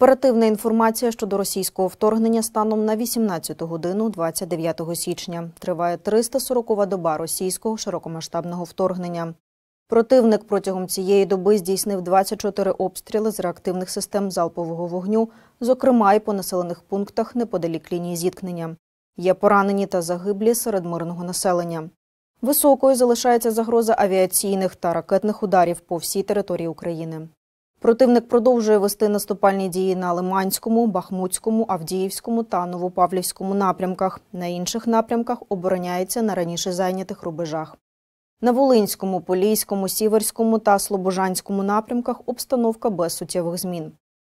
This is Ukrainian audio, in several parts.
Оперативна інформація щодо російського вторгнення станом на 18 годину 29 січня. Триває 340-ва доба російського широкомасштабного вторгнення. Противник протягом цієї доби здійснив 24 обстріли з реактивних систем залпового вогню, зокрема і по населених пунктах неподалік лінії зіткнення. Є поранені та загиблі серед мирного населення. Високою залишається загроза авіаційних та ракетних ударів по всій території України. Противник продовжує вести наступальні дії на Лиманському, Бахмутському, Авдіївському та Новопавлівському напрямках. На інших напрямках обороняється на раніше зайнятих рубежах. На Волинському, Полійському, Сіверському та Слобожанському напрямках обстановка без суттєвих змін.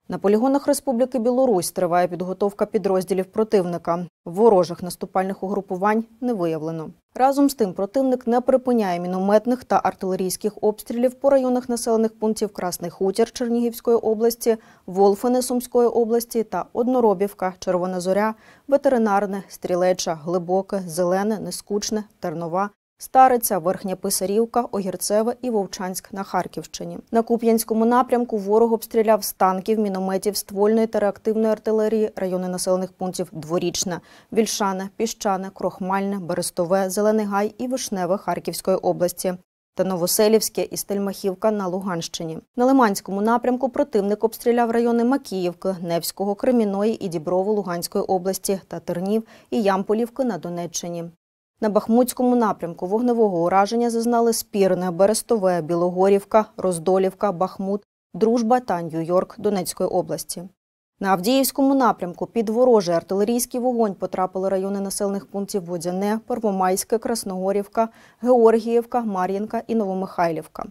На полігонах Республіки Білорусь триває підготовка підрозділів противника. Ворожих наступальних угрупувань не виявлено. Разом з тим противник не припиняє мінометних та артилерійських обстрілів по районах населених пунктів Красний Хутір Чернігівської області, Волфини Сумської області та Одноробівка, Червона Зоря, Ветеринарне, Стрілеча, Глибоке, Зелене, Нескучне, Тернова, Стариця, Верхня Писарівка, Огірцеве і Вовчанськ на Харківщині. На Куп'янському напрямку ворог обстріляв з танків, мінометів, ствольної та реактивної артилерії, райони населених пунктів дворічне, вільшане, піщане, крохмальне, берестове, зелений гай і вишневе Харківської області. Та Новоселівське і Стельмахівка на Луганщині. На Лиманському напрямку противник обстріляв райони Макіївки, Невського, Креміної і Діброво Луганської області та Тернів і Ямполівки на Донеччині. На Бахмутському напрямку вогневого ураження зазнали Спірне, Берестове, Білогорівка, Роздолівка, Бахмут, Дружба та Нью-Йорк Донецької області. На Авдіївському напрямку під ворожий артилерійський вогонь потрапили райони населених пунктів Водяне, Первомайське, Красногорівка, Георгіївка, Мар'їнка і Новомихайлівка.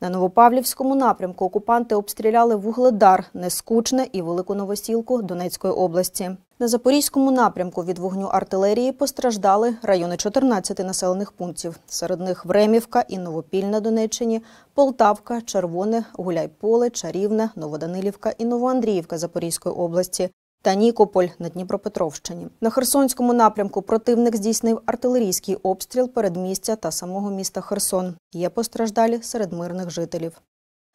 На Новопавлівському напрямку окупанти обстріляли Вугледар, Нескучне і Велику Новосілку Донецької області. На Запорізькому напрямку від вогню артилерії постраждали райони 14 населених пунктів. Серед них Времівка і Новопільна Донеччині, Полтавка, Червоне, Гуляйполе, Чарівне, Новоданилівка і Новоандріївка Запорізької області та Нікополь на Дніпропетровщині. На Херсонському напрямку противник здійснив артилерійський обстріл передмістя та самого міста Херсон. Є постраждалі серед мирних жителів.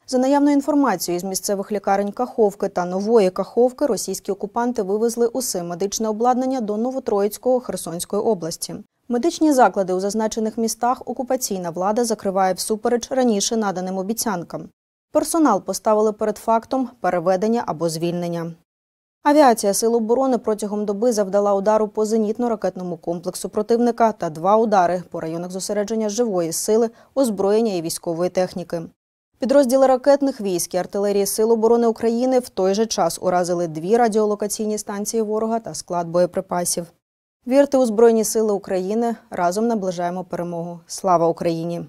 За наявною інформацією з місцевих лікарень Каховки та Нової Каховки російські окупанти вивезли усе медичне обладнання до Новотроїцького Херсонської області. Медичні заклади у зазначених містах окупаційна влада закриває всупереч раніше наданим обіцянкам. Персонал поставили перед фактом переведення або звільнення. Авіація Сил оборони протягом доби завдала удару по зенітно-ракетному комплексу противника та два удари по районах зосередження живої сили, озброєння і військової техніки. Підрозділи ракетних військ і артилерії Сил оборони України в той же час уразили дві радіолокаційні станції ворога та склад боєприпасів. Вірте у Збройні Сили України разом наближаємо перемогу. Слава Україні!